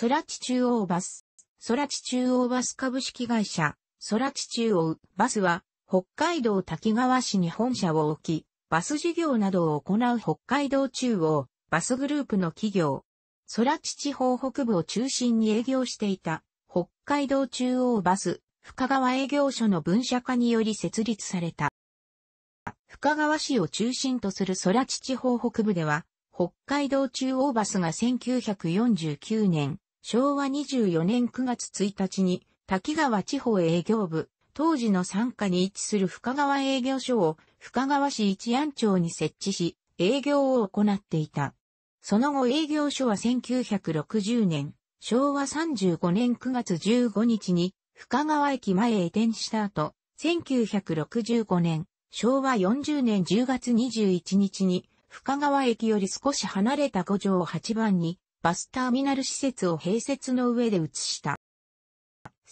空地中央バス。空地中央バス株式会社、空地中央バスは、北海道滝川市に本社を置き、バス事業などを行う北海道中央バスグループの企業。空地地方北部を中心に営業していた、北海道中央バス、深川営業所の分社化により設立された。深川市を中心とする空地地方北部では、北海道中央バスが1949年、昭和24年9月1日に滝川地方営業部、当時の参加に位置する深川営業所を深川市一安町に設置し、営業を行っていた。その後営業所は1960年、昭和35年9月15日に深川駅前へ移転した後、1965年、昭和40年10月21日に深川駅より少し離れた五条8番にバスターミナル施設を併設の上で移した。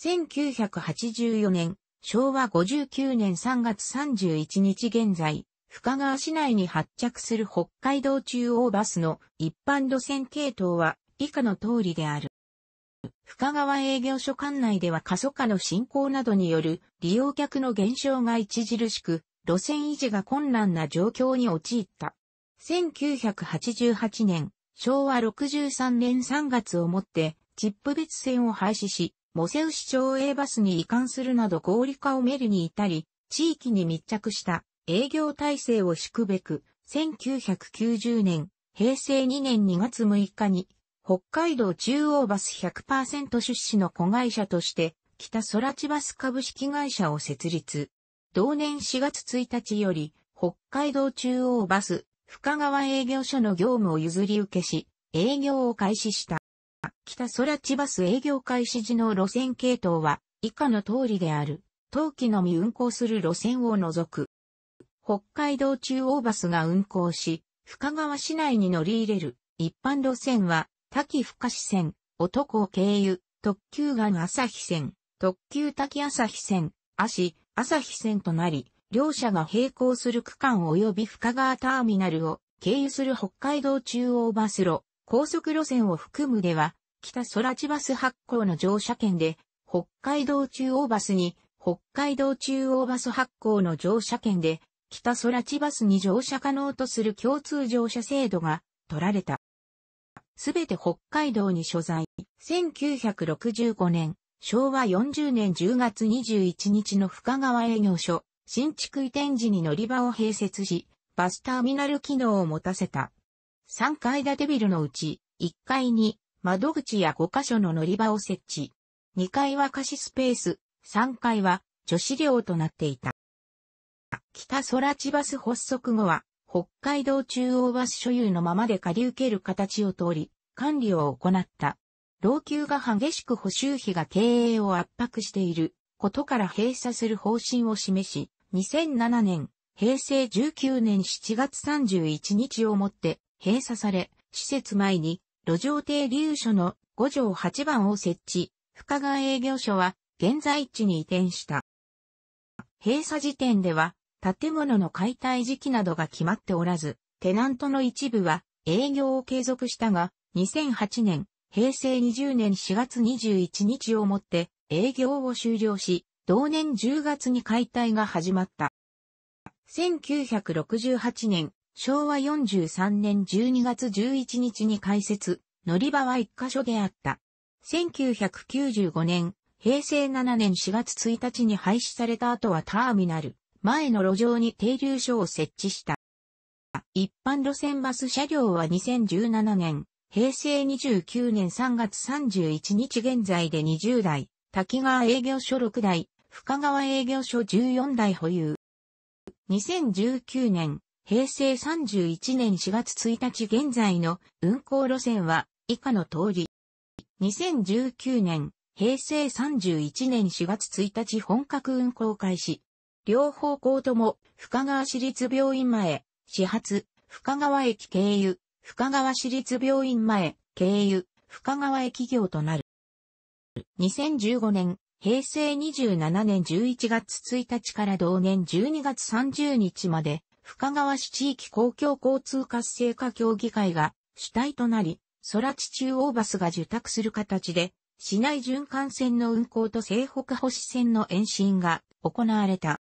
1984年、昭和59年3月31日現在、深川市内に発着する北海道中央バスの一般路線系統は以下の通りである。深川営業所管内では過疎化の進行などによる利用客の減少が著しく、路線維持が困難な状況に陥った。1988年、昭和63年3月をもって、チップ別線を廃止し、モセウ市町営バスに移管するなど合理化をメルに至り、地域に密着した営業体制を敷くべく、1990年、平成2年2月6日に、北海道中央バス100%出資の子会社として、北空地バス株式会社を設立。同年4月1日より、北海道中央バス深川営業所の業務を譲り受けし、営業を開始した。北空地バス営業開始時の路線系統は以下の通りである。冬季のみ運行する路線を除く。北海道中央バスが運行し、深川市内に乗り入れる一般路線は、滝深市線、男経由、特急岩朝日線、特急滝朝日線、足、朝日線となり、両社が並行する区間及び深川ターミナルを経由する北海道中央バス路、高速路線を含むでは、北空地バス発行の乗車券で、北海道中央バスに、北海道中央バス発行の乗車券で、北空地バスに乗車可能とする共通乗車制度が取られた。すべて北海道に所在。1965年、昭和40年10月21日の深川営業所、新築移転時に乗り場を併設し、バスターミナル機能を持たせた。3階建てビルのうち、1階に窓口や5カ所の乗り場を設置。2階は貸しスペース、3階は女子寮となっていた。北空地バス発足後は、北海道中央バス所有のままで借り受ける形を通り、管理を行った。老朽が激しく補修費が経営を圧迫していることから閉鎖する方針を示し、2007年、平成19年7月31日をもって閉鎖され、施設前に路上停留所の5条8番を設置、深川営業所は現在地に移転した。閉鎖時点では建物の解体時期などが決まっておらず、テナントの一部は営業を継続したが、2008年、平成20年4月21日をもって営業を終了し、同年10月に解体が始まった。1968年、昭和43年12月11日に開設、乗り場は1カ所であった。1995年、平成7年4月1日に廃止された後はターミナル、前の路上に停留所を設置した。一般路線バス車両は2017年、平成29年3月31日現在で20台、滝川営業所6台、深川営業所14台保有。2019年、平成31年4月1日現在の運行路線は以下の通り。2019年、平成31年4月1日本格運行開始。両方向とも、深川市立病院前、始発、深川駅経由、深川市立病院前、経由、深川駅業となる。2015年、平成27年11月1日から同年12月30日まで、深川市地域公共交通活性化協議会が主体となり、空地中央バスが受託する形で、市内循環線の運行と西北星線の延伸が行われた。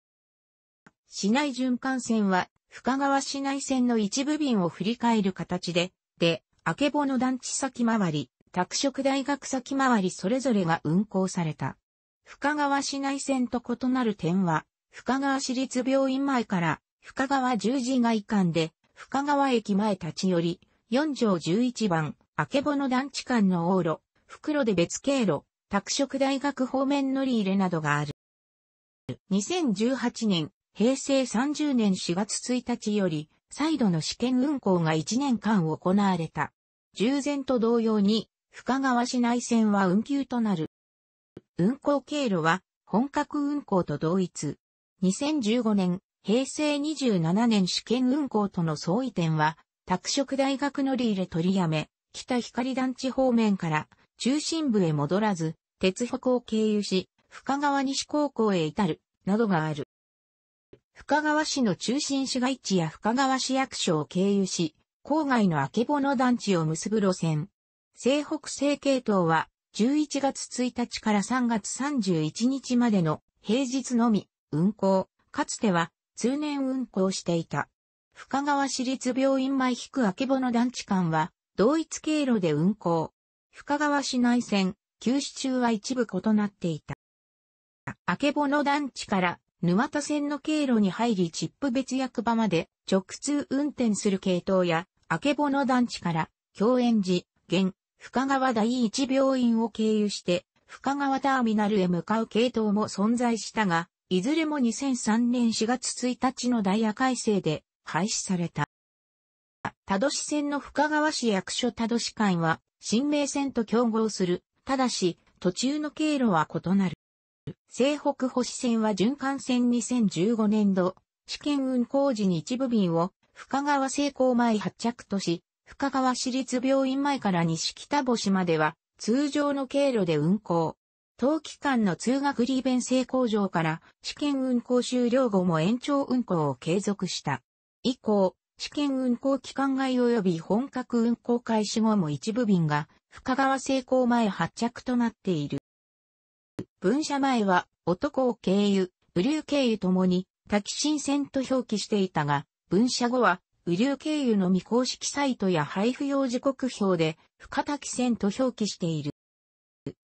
市内循環線は、深川市内線の一部便を振り返る形で、で、明けぼの団地先回り、拓殖大学先回りそれぞれが運行された。深川市内線と異なる点は、深川市立病院前から深川十字街間で深川駅前立ち寄り、4条11番、明けぼの団地間の往路、袋で別経路、拓殖大学方面乗り入れなどがある。2018年、平成30年4月1日より、再度の試験運行が1年間行われた。従前と同様に、深川市内線は運休となる。運行経路は本格運行と同一。2015年、平成27年試験運行との相違点は、拓殖大学乗り入れ取りやめ、北光団地方面から中心部へ戻らず、鉄北を経由し、深川西高校へ至る、などがある。深川市の中心市街地や深川市役所を経由し、郊外のあけぼの団地を結ぶ路線、西北西系統は、11月1日から3月31日までの平日のみ運行、かつては通年運行していた。深川市立病院前引く明けぼの団地間は同一経路で運行。深川市内線、休止中は一部異なっていた。明けぼの団地から沼田線の経路に入りチップ別役場まで直通運転する系統や、明けぼの団地から、共演寺、現、深川第一病院を経由して、深川ターミナルへ向かう系統も存在したが、いずれも2003年4月1日のダイヤ改正で廃止された。多度市線の深川市役所多度市間は、新名線と競合する。ただし、途中の経路は異なる。西北保線は循環線2015年度、試験運行時に一部便を深川成功前発着とし、深川市立病院前から西北星までは、通常の経路で運行。冬期間の通学利便性向上から試験運行終了後も延長運行を継続した。以降、試験運行期間外及び本格運行開始後も一部便が深川成功前発着となっている。分社前は男を経由、雨ー経由ともに滝新線と表記していたが、分社後は雨竜経由の未公式サイトや配布用時刻表で、深滝線と表記している。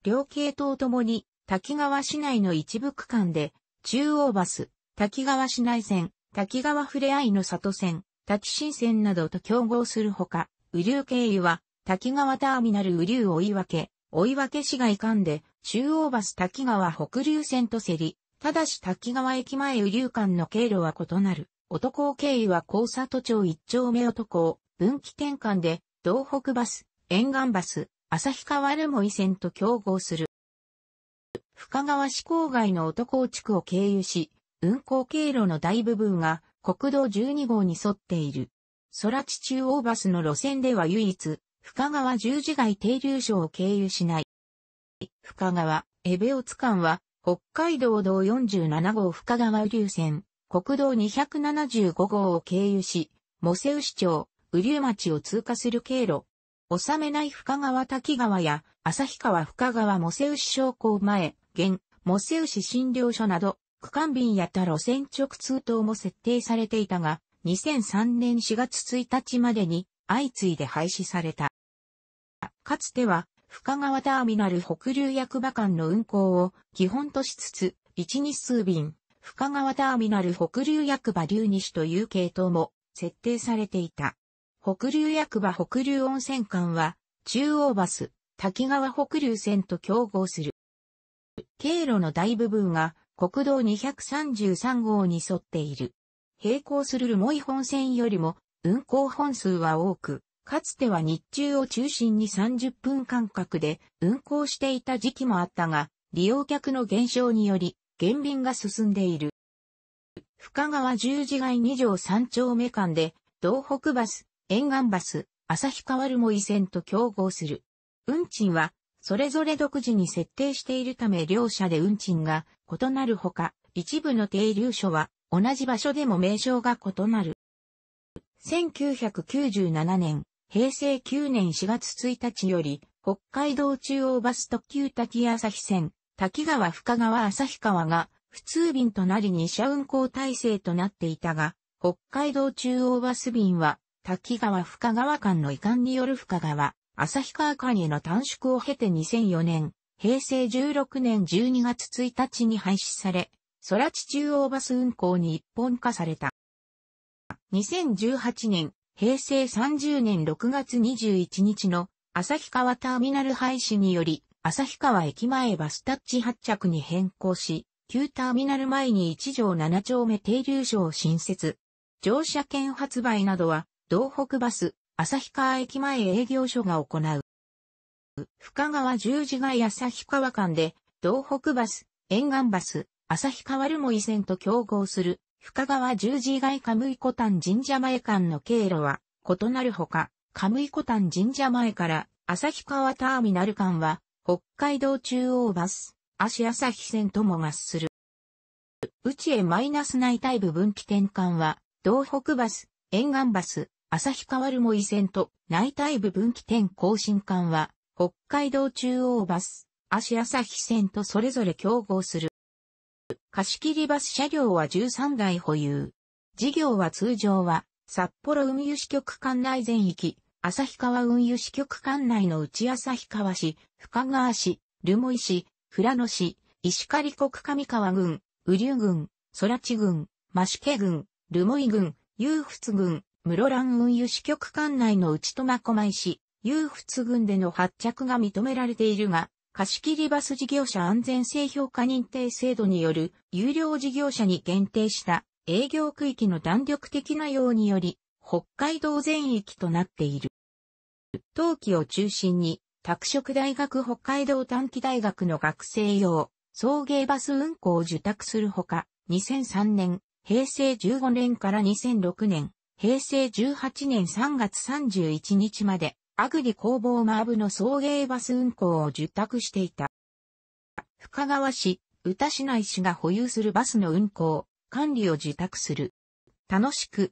両系統ともに、滝川市内の一部区間で、中央バス、滝川市内線、滝川ふれあいの里線、滝新線などと競合するほか、雨竜経由は、滝川ターミナル雨竜追い分け、追い分け市街間で、中央バス滝川北流線と競り、ただし滝川駅前雨竜間の経路は異なる。男経緯は交差都庁一丁目男を分岐転換で、道北バス、沿岸バス、旭川留萌線と競合する。深川市郊外の男地区を経由し、運行経路の大部分が国道12号に沿っている。空地中央バスの路線では唯一、深川十字街停留所を経由しない。深川、エベオツ間は、北海道道47号深川流線、国道275号を経由し、モセウ市町、雨竜町を通過する経路。納めない深川滝川や、旭川深川モセウ市商工前、現、モセウ市診療所など、区間便やた路線直通等も設定されていたが、2003年4月1日までに相次いで廃止された。かつては、深川ターミナル北流役場間の運行を基本としつつ、1日数便、深川ターミナル北流役場流西という系統も設定されていた。北流役場北流温泉間は、中央バス、滝川北流線と競合する。経路の大部分が国道233号に沿っている。並行する留萌本線よりも運行本数は多く、かつては日中を中心に30分間隔で運行していた時期もあったが、利用客の減少により減便が進んでいる。深川十字街2条三丁目間で、道北バス、沿岸バス、旭川も萌線と競合する。運賃は、それぞれ独自に設定しているため両社で運賃が異なるほか、一部の停留所は同じ場所でも名称が異なる。1997年、平成9年4月1日より、北海道中央バス特急滝朝日線、滝川深川旭川が普通便となり二社運行体制となっていたが、北海道中央バス便は滝川深川間の移管による深川、旭川間への短縮を経て2004年、平成16年12月1日に廃止され、空地中央バス運行に一本化された。2018年、平成30年6月21日の旭川ターミナル廃止により、旭川駅前バスタッチ発着に変更し、旧ターミナル前に1条7丁目停留所を新設。乗車券発売などは、道北バス、旭川駅前営業所が行う。深川十字街旭川間で、道北バス、沿岸バス、旭川留萌線と競合する、深川十字街カムイコタン神社前間の経路は、異なるほか、カムイコタン神社前から、旭川ターミナル間は、北海道中央バス、足朝日線とも合する。内へマイナス内対部分岐転換は、道北バス、沿岸バス、旭川も萌線と内対部分岐点更新間は、北海道中央バス、足朝日線とそれぞれ競合する。貸切バス車両は13台保有。事業は通常は、札幌運輸支局管内全域、旭川運輸支局管内の内旭川市、深川市、留萌市、富良野市、石狩国上川郡、宇竜郡、空知郡、増毛郡、留萌郡、裕仏郡、室蘭運輸支局管内の内苫小牧市、裕仏郡での発着が認められているが、貸切バス事業者安全性評価認定制度による有料事業者に限定した営業区域の弾力的な用により、北海道全域となっている。冬季を中心に、拓殖大学北海道短期大学の学生用、送迎バス運行を受託するほか、2003年、平成15年から2006年、平成18年3月31日まで、アグリ工房マーブの送迎バス運行を受託していた。深川市、宇田市内市が保有するバスの運行、管理を受託する。楽しく、